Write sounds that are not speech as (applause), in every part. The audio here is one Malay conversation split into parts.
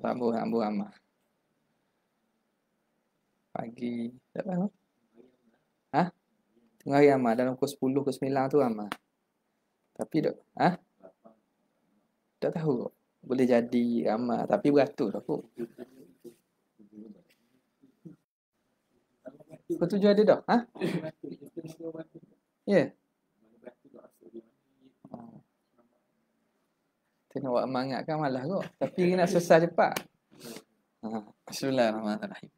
Subuh Abu Amah. Pagi, tak tahu. Ha? Tengah hari Amah, dalam pukul 10 ke 9 tu Amah. Tapi dok, ha? Tak tahu Boleh jadi Amah, tapi beratur lah kok. Kau tujuh ada dah, ha? Ya. Yeah. Tengok buat amangat kan malas kot. Tapi nak susah cepat. Ha, bismillahirrahmanirrahim.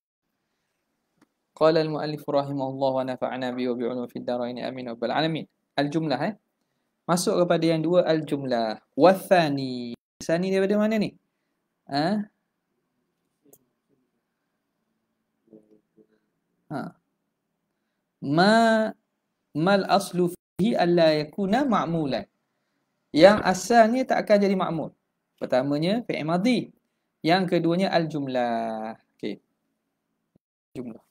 Qala al-muallif rahimahullah wa nafa'ana bi wa bi'ulum fid darain amin wa ya bil alamin. Al-jumlah eh. Masuk kepada yang dua al-jumlah. Wa thani. Sani daripada mana ni? Ha? Ha. Ma mal aslu fihi alla yakuna ma'mulan yang asalnya tak akan jadi ma'mud. Pertamanya fi'il madhi. Yang keduanya al-jumlah. Okey. Jumlah.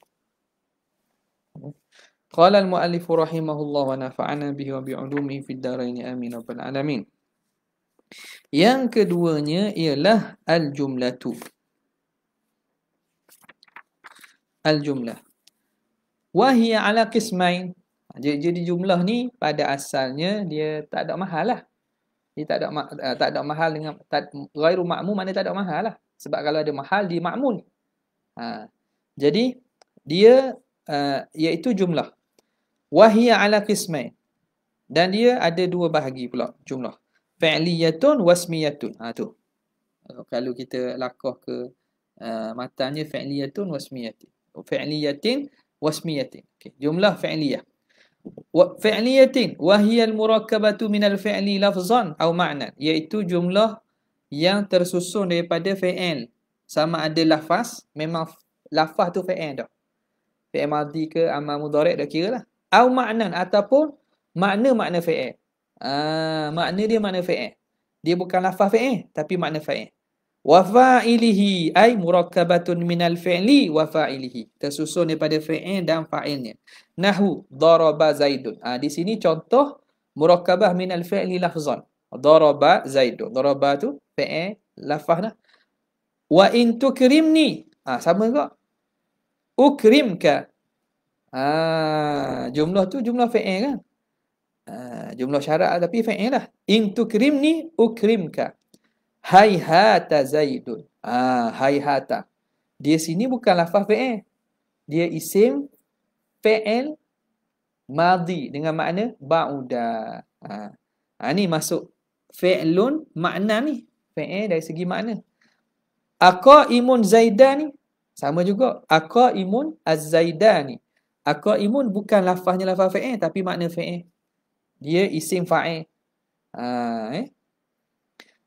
Qala al-muallif rahimahullah wa nafa'ana bihi wa bi'ulumi fid darain amin rabbil alamin. Yang keduanya ialah al-jumlatu. Al-jumlah. Wahia ala qismain. Jadi jumlah ni pada asalnya dia tak ada mahal lah. Dia tak ada uh, tak ada mahal dengan tak, ghairu ma'mum mana tak ada mahal lah. Sebab kalau ada mahal dia ma'mun. Ha. Jadi dia uh, iaitu jumlah. Wahia ala qismain. Dan dia ada dua bahagi pula jumlah. Fa'liyatun wasmiyatun. Ha tu. Kalau kita lakah ke uh, eh, matanya fa'liyatun wasmiyatin Fa'liyatin wasmiyatin. Okay. Jumlah fa'liyah fi'liyatin wa hiya al-murakkabatu min al-fi'li lafzan aw ma'nan iaitu jumlah yang tersusun daripada fi'il sama ada lafaz memang lafaz tu fi'il dah fi'il madhi ke amal mudhari' dah kira lah aw ma'nan ataupun makna makna fi'il ah, makna dia makna fi'il dia bukan lafaz fi'il tapi makna fi'il wa fa'ilihi ay murakkabatun minal fi'li wa fa'ilihi tersusun daripada fi'il dan fa'ilnya nahu daraba zaidun Ah, di sini contoh murakkabah minal fi'li lafzan daraba zaidun daraba tu fi'il lafaz dah wa in tukrimni ah sama juga ukrimka Ah, jumlah tu jumlah fi'il kan ha, jumlah syarat tapi fi'il lah in tukrimni ukrimka Hayhata Zaidun. Ah, hayhata. Dia sini bukan lafaz fi'il. Dia isim fi'il madi dengan makna ba'uda. Ha. ha. ni masuk fi'lun makna ni. Fi'il dari segi makna. Aqa imun zaidani. Sama juga. Aqa imun az-zaidani. Aqa imun bukan lafaznya lafaz fi'il tapi makna fi'il. Dia isim fa'il. Ha, ah, eh?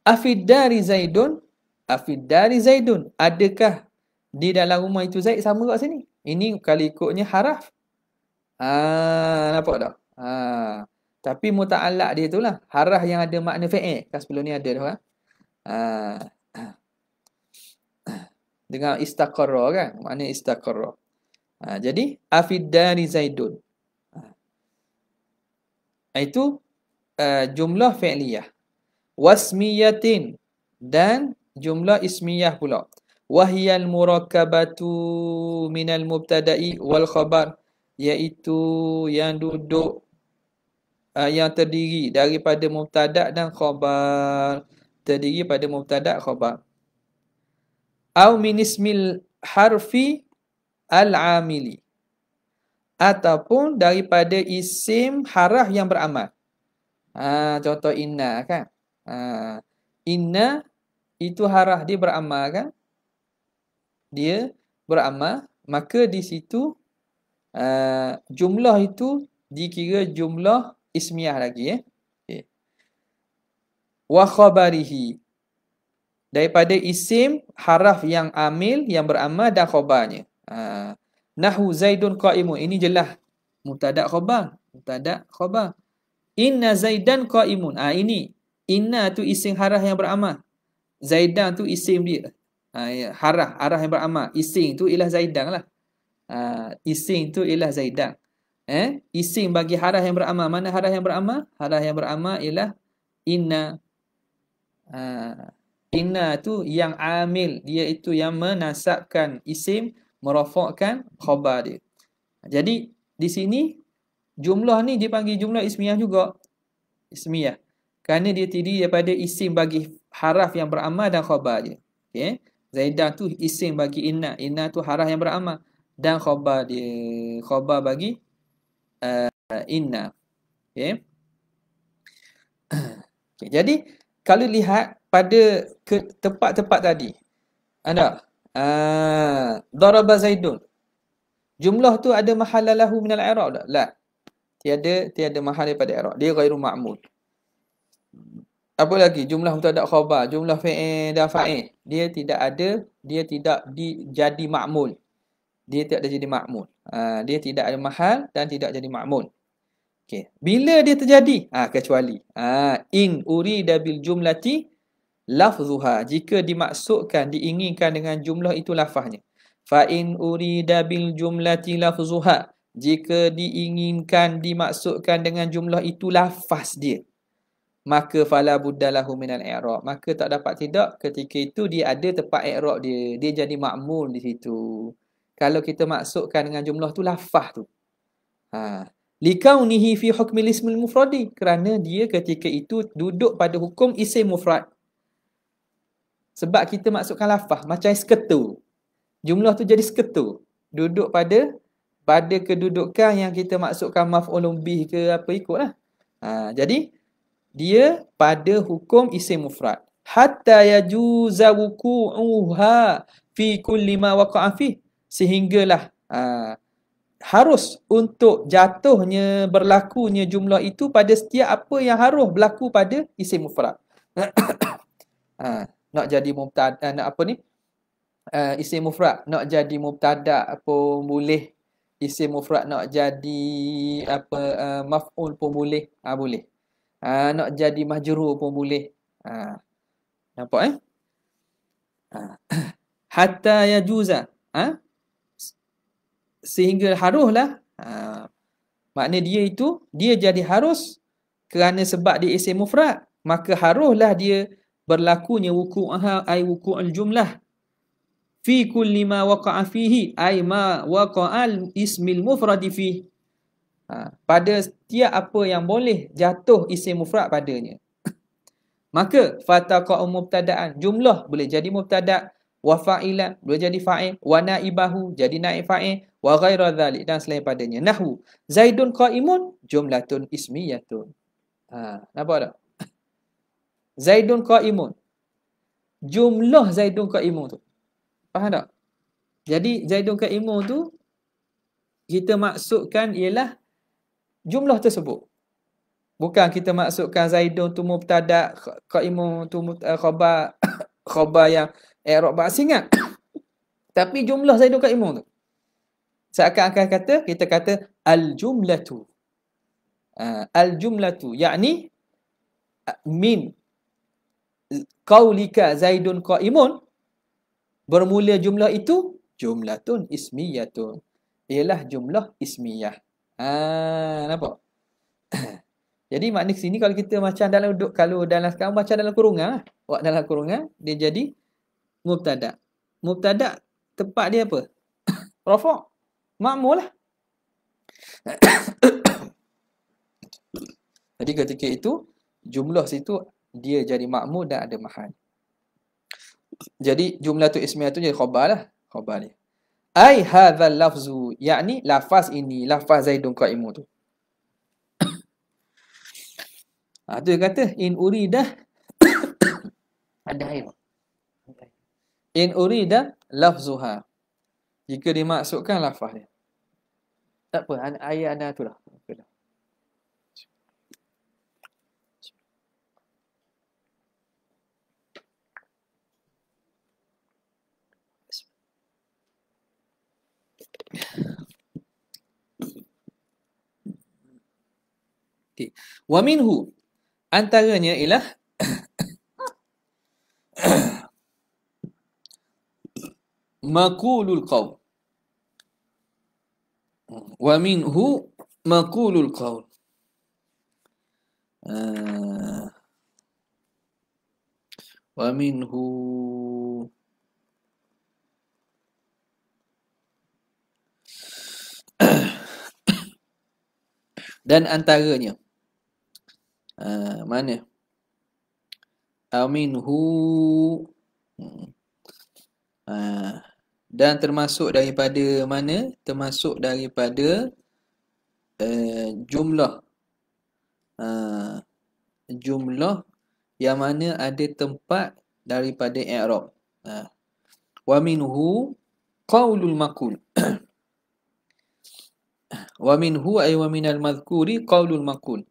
Afidari Zaidun Afidari Zaidun Adakah di dalam rumah itu Zaid sama kat sini? Ini kalau ikutnya haraf Ah, nampak tak? Ha, tapi muta'alak dia tu lah Haraf yang ada makna fa'il Kan sebelum ni ada tu kan? Ha? ha. Dengan istakara kan? Makna istakara ha, Jadi Afidari Zaidun ha. Itu uh, jumlah fa'liyah wasmiyatin dan jumlah ismiyah pula wahiyal murakkabatu minal mubtada'i wal khabar iaitu yang duduk uh, yang terdiri daripada mubtada' dan khabar terdiri pada mubtada' khabar au min ismil harfi al-amili ataupun daripada isim harah yang beramal ha, contoh inna kan Ha, inna itu harah dia beramal kan? Dia beramal. Maka di situ uh, jumlah itu dikira jumlah ismiah lagi. Eh? Ya. Okay. Wa khabarihi. Daripada isim haraf yang amil, yang beramal dan khabarnya. Ha. Nahu zaidun qa'imu. Ini jelas. Mutadak khabar. Mutadak khabar. Inna zaidan qa'imun. Ah ha, ini Inna tu isim harah yang beramal. Zaidan tu isim dia. Ha, ya, harah, arah yang beramal. Isim tu ialah Zaidan lah. Ha, isim tu ialah Zaidan. Eh? Isim bagi harah yang beramal. Mana harah yang beramal? Harah yang beramal ialah Inna. Ha, inna tu yang amil. Dia itu yang menasabkan isim, merofokkan khabar dia. Jadi, di sini jumlah ni dipanggil jumlah ismiah juga. Ismiah kerana dia terdiri daripada isim bagi haraf yang beramal dan khabar je. Okay. Zaidah tu isim bagi inna. Inna tu haraf yang beramal. Dan khabar dia. Khabar bagi uh, inna. Okay. (clears throat) okay. Jadi, kalau lihat pada tempat-tempat tadi. Anda. Uh, eh, Darabah Zaidun. Jumlah tu ada mahalalahu minal Arab tak? Tak. Tiada, tiada mahal daripada Arab. Dia gairu ma'mud apa lagi jumlah mutadak khabar jumlah fi'il dan fa'il dia tidak ada dia tidak di, jadi ma'mul dia tidak ada jadi ma'mul ha, dia tidak ada mahal dan tidak jadi ma'mul okey bila dia terjadi ha, kecuali ha, in urida bil jumlati lafzuha jika dimaksudkan diinginkan dengan jumlah itu lafaznya fa in urida bil jumlati lafzuha jika diinginkan dimaksudkan dengan jumlah itu lafaz dia maka fala buddalahu minal i'rab maka tak dapat tidak ketika itu dia ada tempat i'rab dia dia jadi makmul di situ kalau kita maksudkan dengan jumlah tu lafaz tu ha likaunihi fi hukmi ismil mufradi kerana dia ketika itu duduk pada hukum isim mufrad sebab kita maksudkan lafaz macam seketu jumlah tu jadi seketu duduk pada pada kedudukan yang kita maksudkan maf'ulun bih ke apa ikutlah ha jadi dia pada hukum isim mufrad hatta yajuza wuku'uha fi kulli ma waqa'a fi sehinggalah ha, harus untuk jatuhnya berlakunya jumlah itu pada setiap apa yang harus berlaku pada isim mufrad (coughs) ha, nak jadi mubtad uh, nak apa ni uh, isim mufrad nak jadi mubtada pun boleh isim mufrad nak jadi apa uh, maf'ul pun boleh ha, boleh Ha, nak jadi mahjuru pun boleh. Ha. Nampak eh? Ah. (coughs) Ha. Hatta ya juzah, Ha? Sehingga haruslah. Ha. Maknanya dia itu, dia jadi harus kerana sebab dia isim mufrad maka haruslah dia berlakunya wuku'aha ay wuku'al jumlah fi kulli ma waqa'a fihi ay ma waqa'al ismil mufrad fihi ha, pada setiap apa yang boleh jatuh isim mufrad padanya. (coughs) Maka fataqa'u mubtada'an jumlah boleh jadi mubtada' wa fa'ilan boleh jadi fa'il wa na'ibahu jadi naib fa'il wa ghaira dhalik dan selain padanya. Nahu zaidun qa'imun jumlatun ismiyatun. Ha, nampak tak? (coughs) Zaidun qa'imun. Jumlah Zaidun qa'imun tu. Faham tak? Jadi Zaidun qa'imun tu kita maksudkan ialah jumlah tersebut. Bukan kita maksudkan Zaidun tu mubtada' Qa'imun tu khabar eh, khabar (coughs) yang Arab asingat. (coughs) Tapi jumlah Zaidun Qa'imun tu. Seakan-akan kata, kita kata al-jumlatu. Uh, al-jumlatu, yakni min qawlika Zaidun Qa'imun bermula jumlah itu jumlatun ismiyatun. Ialah jumlah ismiyah. Ah, nampak? (coughs) jadi makna sini kalau kita macam dalam duduk kalau dalam sekarang macam dalam kurungan lah. Buat dalam kurungan dia jadi mubtada. Mubtada tempat dia apa? (coughs) Rafa' makmul lah. (coughs) jadi ketika itu jumlah situ dia jadi makmul dan ada mahal. Jadi jumlah tu ismiah tu jadi khabar lah. Khabar dia ai hadzal lafzu yakni lafaz ini lafaz zaidun qaimu tu (coughs) ha tu dia kata in urida (coughs) ada air in urida lafzuha jika dimaksudkan lafaz dia tak apa ayat ada tu lah Okay. Wa minhu antaranya ialah maqulul qaul. Wa minhu maqulul qaul. Uh, wa minhu dan antaranya uh, mana aminhu uh, dan termasuk daripada mana termasuk daripada uh, jumlah uh, jumlah yang mana ada tempat daripada i'rab uh, wa minhu qaulul maqul (clears throat) wa minhu ay wa minal madhkuri qawlul maqul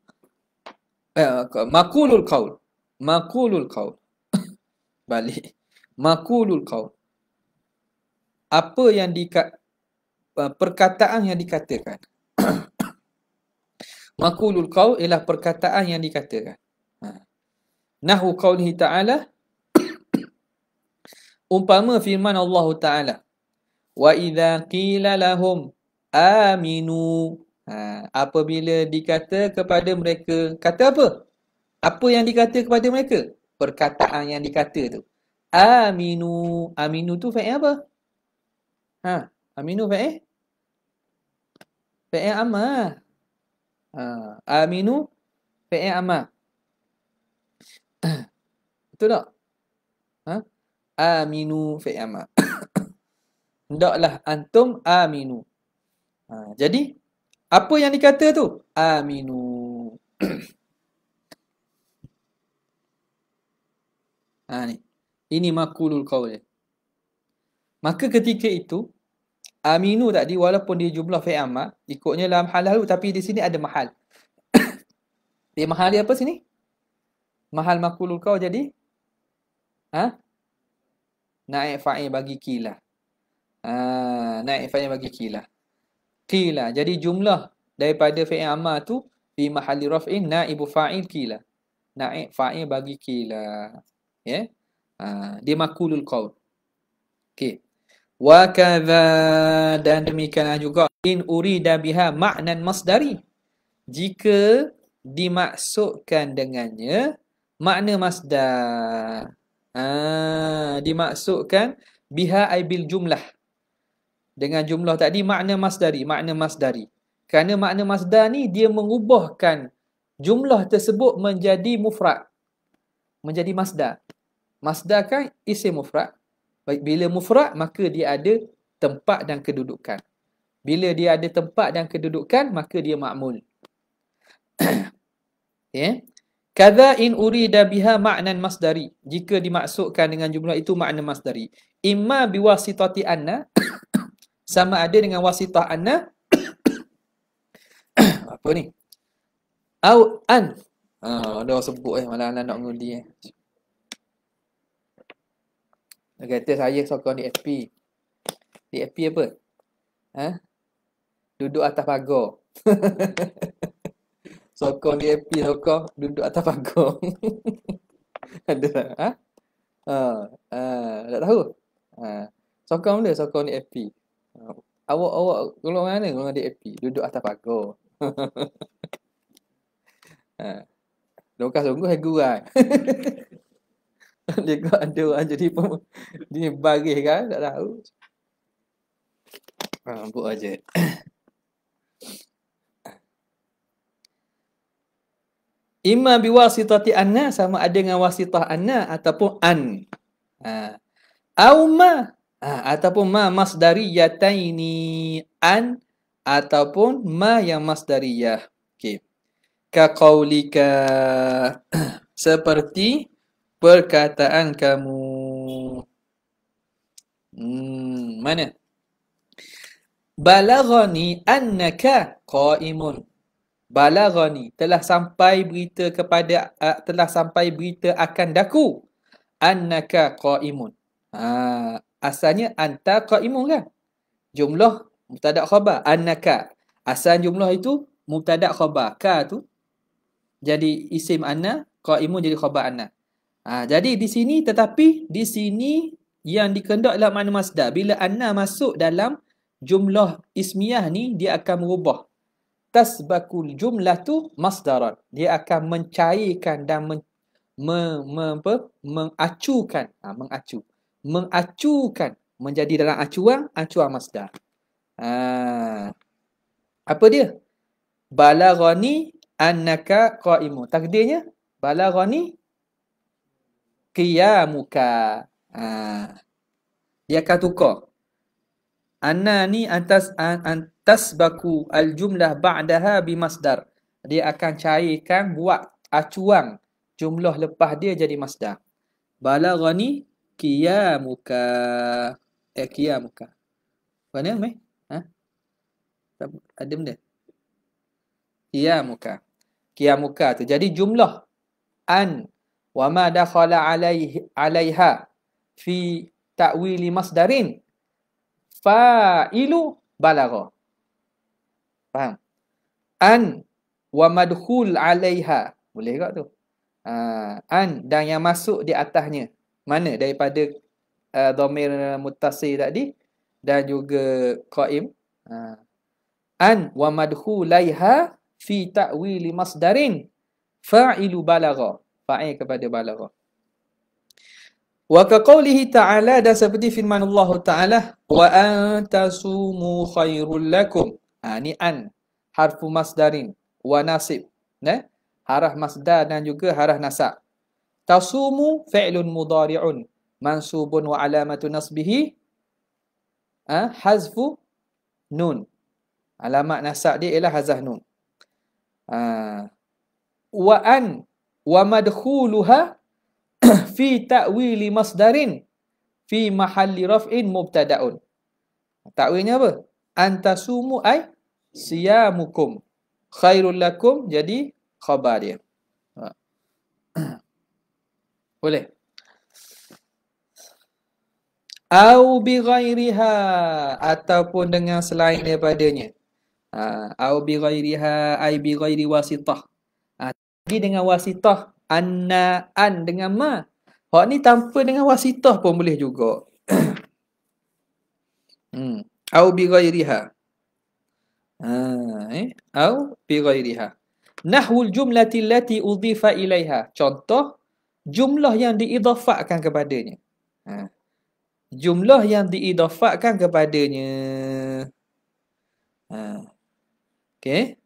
eh, maqulul qawl maqulul qawl (laughs) balik maqulul qawl apa yang di eh, perkataan yang dikatakan (coughs) maqulul qawl ialah perkataan yang dikatakan ha. nahu qawlihi ta'ala (coughs) umpama firman Allah Ta'ala wa idza qila lahum aminu. Ha, apabila dikata kepada mereka, kata apa? Apa yang dikata kepada mereka? Perkataan yang dikata tu. Aminu. Aminu tu fa'il apa? Ha, aminu fa'il? Fa'il amma. Ha, aminu fa'il amma. (coughs) Betul tak? Ha? Aminu fa'il amma. (coughs) Ndaklah antum aminu. Ha, jadi, apa yang dikata tu? Aminu. (clears throat) ha, ni. Ini makulul kau dia. Maka ketika itu, Aminu tadi walaupun dia jumlah fi'i amat, ikutnya dalam hal lalu tapi di sini ada mahal. (clears throat) dia mahal dia apa sini? Mahal makulul kau jadi? Ha? Naik fa'i bagi kilah. Ha, naik fa'i bagi kilah kila. Jadi jumlah daripada fi'il amal tu di mahalli raf'in naibu fa'il kila. Naib fa'il bagi kila. Ya. Yeah? Ha, dia makulul qaul. Okey. Wa kadza dan demikian juga in urida biha ma'nan masdari. Jika dimaksudkan dengannya makna masdar. Ah, ha, dimaksudkan biha ay jumlah dengan jumlah tadi makna masdari makna masdari kerana makna masdar ni dia mengubahkan jumlah tersebut menjadi mufrad menjadi masdar masdar kan isim mufrad baik bila mufrad maka dia ada tempat dan kedudukan bila dia ada tempat dan kedudukan maka dia makmul (coughs) ya yeah. kadza in urida biha ma'nan masdari jika dimaksudkan dengan jumlah itu makna masdari imma biwasitati anna sama ada dengan wasitah anna (coughs) apa ni au an ha ada orang sebut eh malam anak ngundi eh dia kata saya sokong di FP di FP apa ha duduk atas pagar (laughs) sokong di FP sokong duduk atas pagar (laughs) ada ha ah ah uh, tak tahu ha sokong dia sokong di FP Awak awak kalau mana kalau ada AP duduk atas pagar. (laughs) ha. Lokas sungguh hai gurai. (laughs) dia kau ada orang jadi pun (laughs) dia baris kan tak tahu. Ha buat aje. Imma biwasitati anna sama ada dengan wasitah anna ataupun an. Ha. Auma Ha, ataupun ma masdariyataini an ataupun ma yang masdariyah. Okey. Kaqaulika (clears throat) seperti perkataan kamu. Hmm, mana? Balaghani annaka qaimun. Balaghani telah sampai berita kepada uh, telah sampai berita akan daku annaka qaimun. Ha, asalnya anta qaimun kan jumlah mubtada khabar annaka asal jumlah itu mubtada khabar ka tu jadi isim anna qaimun jadi khabar anna ha, jadi di sini tetapi di sini yang dikendak dalam makna masdar bila anna masuk dalam jumlah ismiyah ni dia akan merubah tasbakul jumlah tu masdaran dia akan mencairkan dan men, me, me, apa, mengacukan ha, mengacu mengacukan menjadi dalam acuan acuan masdar. Ha. Apa dia? Balaghani annaka qa'imu. Takdirnya balaghani qiyamuka. Ha. Dia akan tukar. Anna ni antas antas baku al jumlah ba'daha bi masdar. Dia akan cairkan buat acuan jumlah lepas dia jadi masdar. Balaghani qiyamuka eh qiyamuka mana ni ha ada benda qiyamuka qiyamuka tu jadi jumlah an wa ma dakhala alaihi alaiha fi ta'wili masdarin fa'ilu balagha faham an wa madkhul alaiha boleh tak tu Uh, an dan yang masuk di atasnya mana daripada uh, domir uh, mutasi tadi dan juga qaim uh, an wa madkhulaiha fi ta'wili masdarin fa'ilu balagha fa'il kepada balagha wa kaqoulihi ta'ala dan seperti firman Allah ta'ala wa antasumu khairul lakum ha, ni an harfu masdarin wa nasib ne harah masdar dan juga harah nasab tasumu fi'lun mudari'un mansubun wa alamatu nasbihi ha? hazfu nun alamat nasab dia ialah hazah nun ha. wa an wa madkhuluha (clears throat) fi ta'wili masdarin fi mahalli raf'in mubtada'un ta'wilnya apa antasumu ay siyamukum khairul lakum jadi khabar dia boleh. Au bi ghairiha ataupun dengan selain daripadanya. Ha, au bi ghairiha ai bi ghairi wasitah. Lagi ha, dengan wasitah anna an dengan ma. Hak ni tanpa dengan wasitah pun boleh juga. (coughs) hmm. Au bi ghairiha. Ha, eh? Au bi ghairiha. Nahwul jumlatil lati udhifa ilaiha. Contoh jumlah yang diidhafakkan kepadanya. Ha. Jumlah yang diidhafakkan kepadanya. Ha. Okay.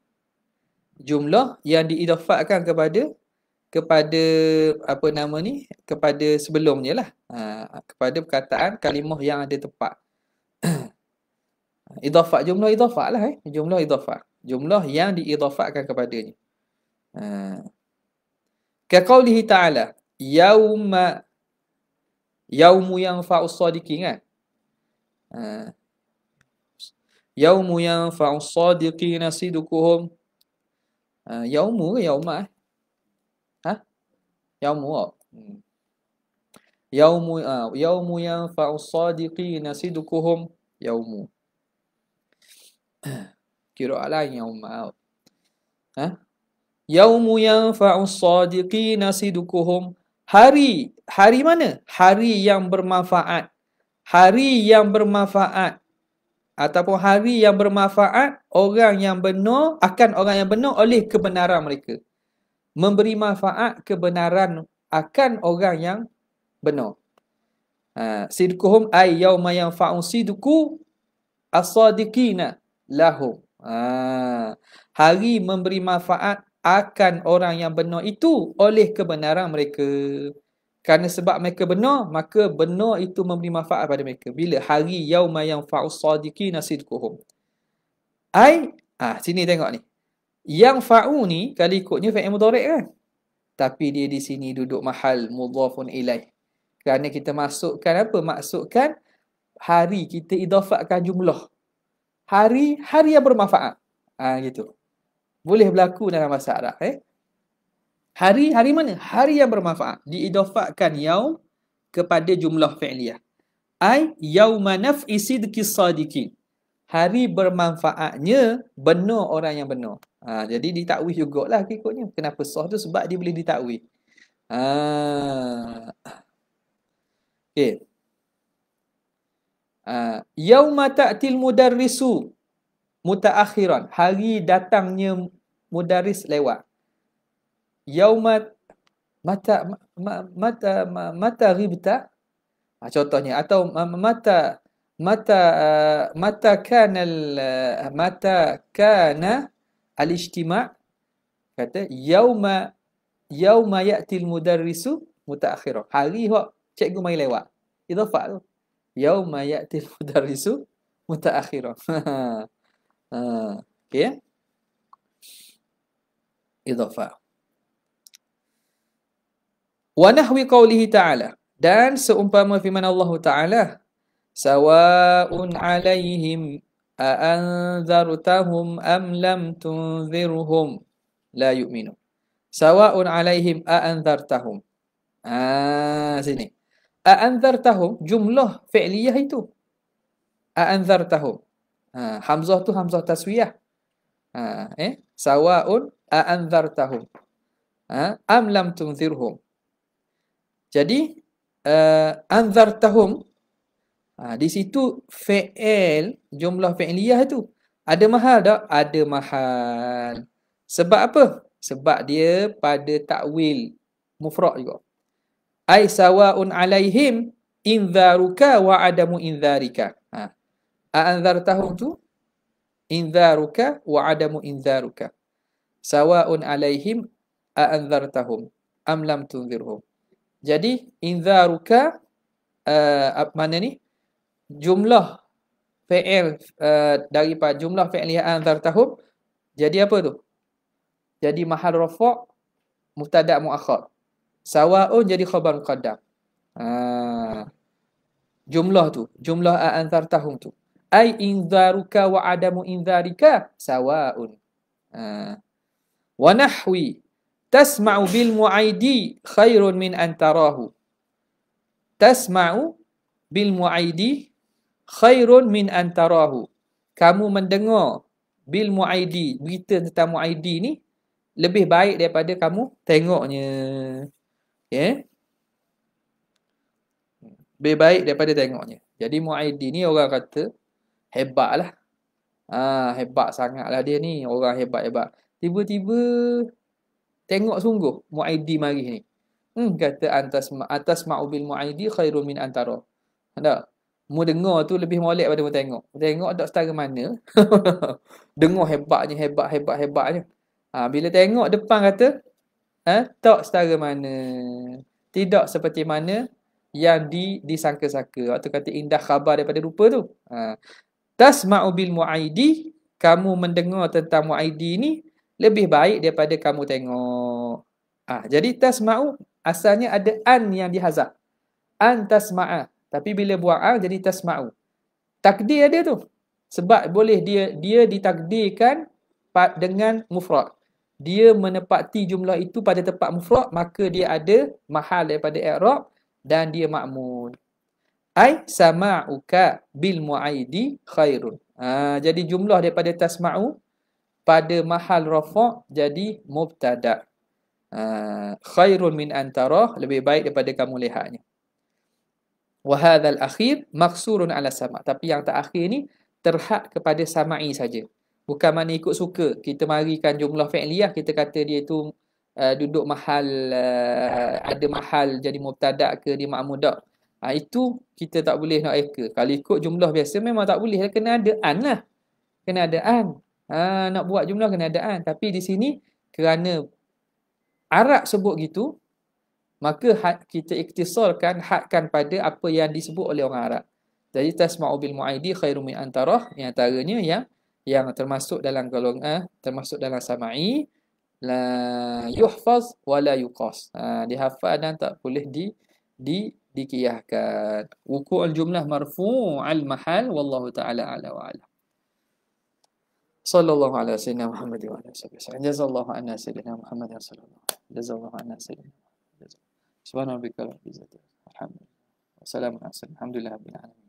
Jumlah yang diidhafakkan kepada kepada apa nama ni kepada sebelumnya lah ha, kepada perkataan kalimah yang ada tepat (coughs) idhafat jumlah idhafat lah eh jumlah idhafat jumlah yang diidhafatkan kepadanya ha. ke qawlihi ta'ala yauma yaumu yang fa'us sadiqin kan ha. yaumu yang fa'us sadiqin sidukuhum ha. yaumu ke yauma eh? ha yaumu oh. Hmm. yaumu uh, yaumu (coughs) yang fa'us sadiqin sidukuhum yaumu kira alai yauma oh. ha yaumu yang fa'us sadiqin sidukuhum hari hari mana hari yang bermanfaat hari yang bermanfaat ataupun hari yang bermanfaat orang yang benar akan orang yang benar oleh kebenaran mereka memberi manfaat kebenaran akan orang yang benar ha sidquhum ay yauma yanfa'u sidku as lahum ha hari memberi manfaat akan orang yang benar itu oleh kebenaran mereka. Kerana sebab mereka benar, maka benar itu memberi manfaat pada mereka. Bila hari yauma yang fa'us sadiki nasidkuhum. Ai, ah sini tengok ni. Yang fa'u ni, kalau ikutnya fa'i mudarik kan? Tapi dia di sini duduk mahal mudhafun ilai. Kerana kita masukkan apa? Masukkan hari kita idafatkan jumlah. Hari, hari yang bermanfaat. Ah gitu boleh berlaku dalam bahasa Arab eh hari hari mana hari yang bermanfaat diidofakkan yau kepada jumlah fi'liyah ai yauma naf'i sidqi sadiqin hari bermanfaatnya benar orang yang benar ha, jadi ditakwil jugaklah ikutnya kenapa sah tu sebab dia boleh ditakwil ha okey ha, yauma ta'til mudarrisu mutaakhiran hari datangnya mudaris lewat. Yaumat ha, mata mata eh, mata ribta contohnya atau mata mata mata kan eh, mata kana al ijtima' kata yauma yauma ya'til mudarrisu mutaakhiran hari hok cikgu mai lewat idafa tu yauma ya'til mudarrisu mutaakhiran (laughs) ha, ha Okay idhafa. Wa nahwi qawlihi ta'ala dan seumpama firman Allah Ta'ala sawa'un 'alaihim a'anzartahum am lam tunzirhum la yu'minu. Sawa'un 'alaihim a'anzartahum. Ah sini. A'anzartahum jumlah fi'liyah itu. A'anzartahum. Ha, hamzah tu hamzah taswiyah. Ha, eh sawaun A a'anzartahum am lam tunzirhum jadi uh, anzartahum ha, di situ fi'il jumlah fi'liyah tu ada mahal tak ada mahal sebab apa sebab dia pada takwil mufrad juga ai sawa'un alaihim inzaruka wa adamu inzarika ha anzartahum tu inzaruka wa adamu inzaruka sawa'un alaihim a'anzartahum am lam tunzirhum. Jadi inzaruka uh, eh, apa mana ni? Jumlah fi'il uh, daripada jumlah fi'il a'anzartahum. Jadi apa tu? Jadi mahal rafa' mubtada muakhar. Sawa'un jadi khabar muqaddam. Uh, jumlah tu, jumlah a'anzartahum tu. Ai inzaruka wa adamu inzarika sawa'un. Uh, wa nahwi tasma'u bil mu'aidi khairun min antarahu tasma'u bil mu'aidi khairun min antarahu kamu mendengar bil mu'aidi berita tentang mu'aidi ni lebih baik daripada kamu tengoknya ya yeah? lebih baik daripada tengoknya jadi mu'aidi ni orang kata hebatlah ah ha, hebat sangatlah dia ni orang hebat-hebat Tiba-tiba tengok sungguh Muaidi mari ni. Hmm kata antas atas ma'ubil Muaidi khairun min antara. Ada. Mu dengar tu lebih molek pada mu tengok. Tengok tak setara mana. (laughs) dengar hebatnya hebat hebat hebatnya. Ha, bila tengok depan kata ha, tak setara mana. Tidak seperti mana yang di, disangka-sangka. Waktu kata indah khabar daripada rupa tu. Ha. Tasma'u bil mu'aidi. Kamu mendengar tentang mu'aidi ni lebih baik daripada kamu tengok. Ha, jadi tasma'u asalnya ada an yang dihazab. An tasma'a. Tapi bila buang al jadi tasma'u. Takdir dia tu. Sebab boleh dia dia ditakdirkan dengan mufrad. Dia menepati jumlah itu pada tempat mufrad maka dia ada mahal daripada i'rab dan dia makmun. Ai sama'uka bil muaidi khairun. Ha, jadi jumlah daripada tasma'u pada mahal rafa' jadi mubtada. Uh, khairun min antarah lebih baik daripada kamu lihatnya. Wa hadzal akhir maksurun ala sama' tapi yang terakhir ni terhad kepada sama'i saja. Bukan mana ikut suka. Kita marikan jumlah fi'liyah kita kata dia tu uh, duduk mahal uh, ada mahal jadi mubtada ke dia ma'mudah. Ha, itu kita tak boleh nak eka. Kalau ikut jumlah biasa memang tak boleh. Kena ada an lah. Kena ada an ha, nak buat jumlah keniadaan tapi di sini kerana Arab sebut gitu maka had, kita ikhtisalkan hadkan pada apa yang disebut oleh orang Arab jadi tasma'u bil mu'aidi khairu min antarah yang antaranya yang yang termasuk dalam golongan eh, termasuk dalam sama'i la yuhfaz wa la yuqas ha, dihafal dan tak boleh di di dikiyahkan wuku al jumlah marfu al mahal wallahu taala ala wa ala sallallahu alaihi wa sallam Muhammad wa alaihi wa sallam jazallahu anna sayyidina Muhammad wa sallam jazallahu anna sayyidina Muhammad wa sallam subhanahu wa ta'ala alhamdulillah wa sallam alhamdulillah bin alamin